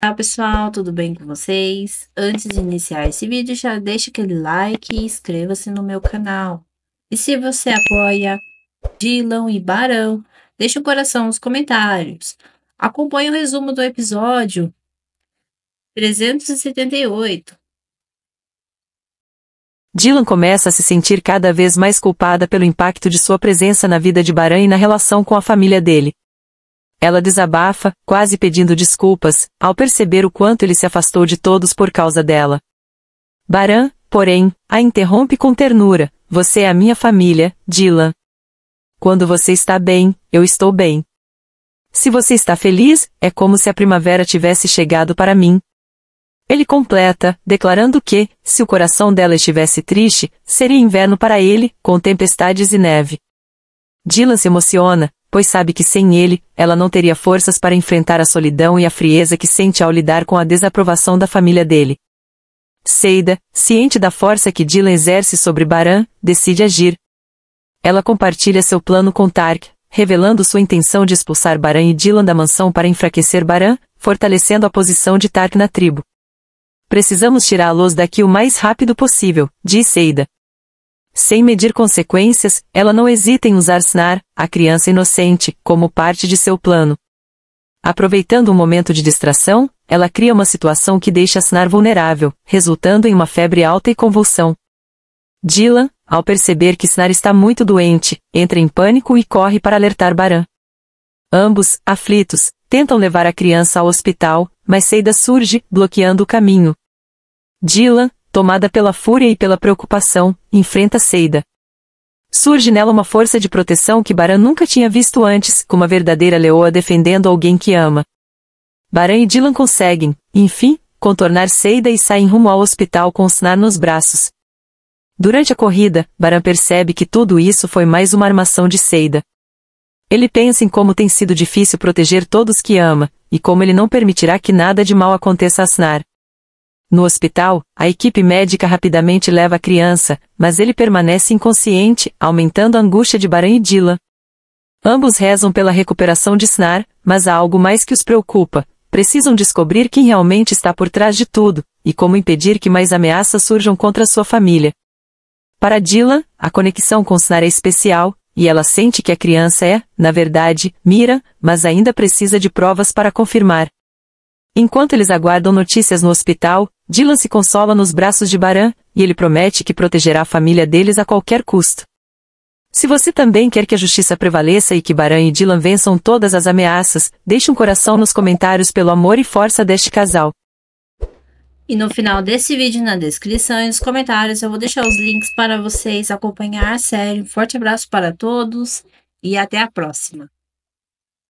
Olá pessoal, tudo bem com vocês? Antes de iniciar esse vídeo, já deixa aquele like e inscreva-se no meu canal. E se você apoia Dylan e Barão, deixa o coração nos comentários. Acompanhe o resumo do episódio 378. Dylan começa a se sentir cada vez mais culpada pelo impacto de sua presença na vida de Barão e na relação com a família dele. Ela desabafa, quase pedindo desculpas, ao perceber o quanto ele se afastou de todos por causa dela. Baran, porém, a interrompe com ternura. Você é a minha família, Dylan. Quando você está bem, eu estou bem. Se você está feliz, é como se a primavera tivesse chegado para mim. Ele completa, declarando que, se o coração dela estivesse triste, seria inverno para ele, com tempestades e neve. Dylan se emociona, pois sabe que sem ele, ela não teria forças para enfrentar a solidão e a frieza que sente ao lidar com a desaprovação da família dele. Seida, ciente da força que Dylan exerce sobre Baran, decide agir. Ela compartilha seu plano com Tark, revelando sua intenção de expulsar Baran e Dylan da mansão para enfraquecer Baran, fortalecendo a posição de Tark na tribo. Precisamos tirá-los daqui o mais rápido possível, diz Seida, sem medir consequências, ela não hesita em usar Snar, a criança inocente, como parte de seu plano. Aproveitando um momento de distração, ela cria uma situação que deixa Snar vulnerável, resultando em uma febre alta e convulsão. Dylan, ao perceber que Snar está muito doente, entra em pânico e corre para alertar Baran. Ambos, aflitos, tentam levar a criança ao hospital, mas Seida surge, bloqueando o caminho. Dylan, tomada pela fúria e pela preocupação, enfrenta Seida. Surge nela uma força de proteção que Baran nunca tinha visto antes, como a verdadeira leoa defendendo alguém que ama. Baran e Dylan conseguem, enfim, contornar Seida e saem rumo ao hospital com Snar nos braços. Durante a corrida, Baran percebe que tudo isso foi mais uma armação de Seida. Ele pensa em como tem sido difícil proteger todos que ama, e como ele não permitirá que nada de mal aconteça a Snar. No hospital, a equipe médica rapidamente leva a criança, mas ele permanece inconsciente, aumentando a angústia de Baran e Dila. Ambos rezam pela recuperação de Snar, mas há algo mais que os preocupa. Precisam descobrir quem realmente está por trás de tudo, e como impedir que mais ameaças surjam contra sua família. Para Dila, a conexão com Snar é especial, e ela sente que a criança é, na verdade, Mira, mas ainda precisa de provas para confirmar. Enquanto eles aguardam notícias no hospital, Dylan se consola nos braços de Baran, e ele promete que protegerá a família deles a qualquer custo. Se você também quer que a justiça prevaleça e que Baran e Dylan vençam todas as ameaças, deixe um coração nos comentários pelo amor e força deste casal. E no final desse vídeo, na descrição e nos comentários, eu vou deixar os links para vocês acompanhar a série. Um forte abraço para todos e até a próxima.